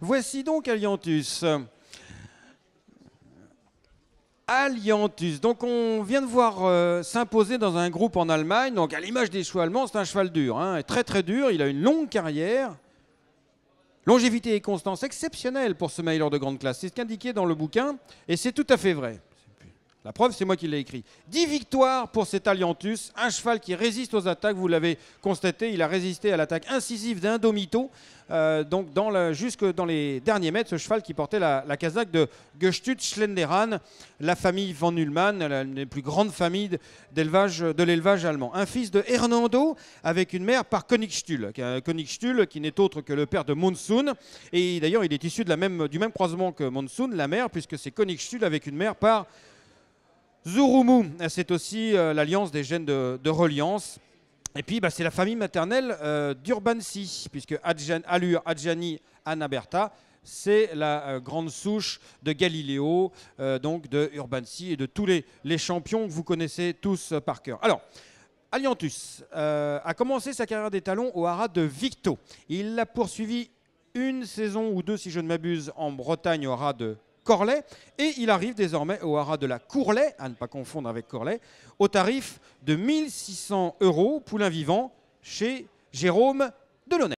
Voici donc Alliantus. Alliantus, Donc on vient de voir euh, s'imposer dans un groupe en Allemagne. Donc à l'image des chevaux allemands, c'est un cheval dur, hein. très très dur. Il a une longue carrière. Longévité et constance exceptionnelle pour ce mailleur de grande classe. C'est ce qu'indiquait dans le bouquin et c'est tout à fait vrai. La preuve, c'est moi qui l'ai écrit. 10 victoires pour cet Alliantus, un cheval qui résiste aux attaques, vous l'avez constaté, il a résisté à l'attaque incisive d'un domito. Euh, donc dans jusque dans les derniers mètres, ce cheval qui portait la, la casaque de Gestut Schlenderan, la famille von Ullmann, la plus grandes famille d'élevage, de l'élevage allemand. Un fils de Hernando avec une mère par Königstuhl, euh, Königstuhl qui n'est autre que le père de Monsoon. Et d'ailleurs, il est issu du même croisement que Monsoon, la mère, puisque c'est Königstuhl avec une mère par Zurumu, c'est aussi euh, l'alliance des gènes de, reliance. Et puis, bah, c'est la famille maternelle euh, d'Urbansi, puisque Adjan, Alur, Adjani, Anaberta, c'est la euh, grande souche de Galiléo, euh, donc de et de tous les, champions que vous connaissez tous par cœur. Alors, Alliantus a commencé sa carrière des talons au haras de Victo. Il l'a poursuivi une saison ou deux, si je ne m'abuse, en Bretagne au haras de Corlay. Et il arrive désormais au haras de la Courlay, à ne pas confondre avec Corlay, au tarif de 1600 euros, poulain vivant, chez Jérôme Delaunay.